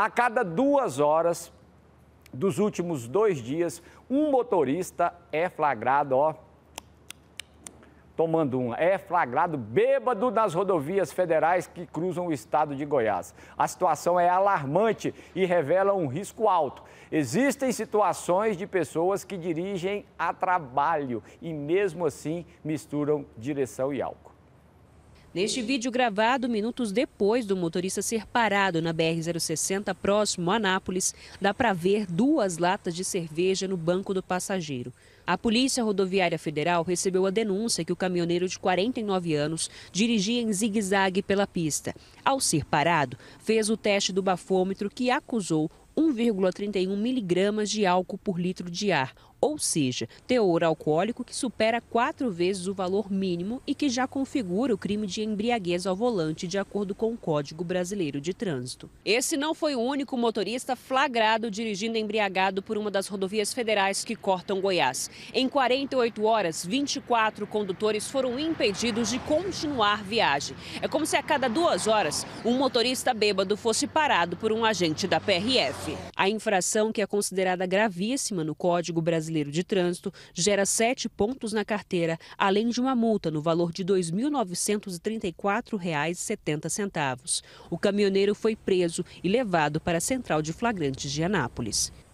A cada duas horas dos últimos dois dias, um motorista é flagrado, ó, tomando uma. É flagrado bêbado nas rodovias federais que cruzam o estado de Goiás. A situação é alarmante e revela um risco alto. Existem situações de pessoas que dirigem a trabalho e, mesmo assim, misturam direção e álcool. Neste vídeo gravado minutos depois do motorista ser parado na BR-060, próximo a Anápolis, dá para ver duas latas de cerveja no banco do passageiro. A Polícia Rodoviária Federal recebeu a denúncia que o caminhoneiro de 49 anos dirigia em zigue-zague pela pista. Ao ser parado, fez o teste do bafômetro que acusou 1,31 miligramas de álcool por litro de ar, ou seja, teor alcoólico que supera quatro vezes o valor mínimo e que já configura o crime de embriaguez ao volante, de acordo com o Código Brasileiro de Trânsito. Esse não foi o único motorista flagrado dirigindo embriagado por uma das rodovias federais que cortam Goiás. Em 48 horas, 24 condutores foram impedidos de continuar viagem. É como se a cada duas horas um motorista bêbado fosse parado por um agente da PRF. A infração, que é considerada gravíssima no Código Brasileiro, Brasileiro de Trânsito gera sete pontos na carteira, além de uma multa no valor de R$ 2.934,70. O caminhoneiro foi preso e levado para a Central de Flagrantes de Anápolis.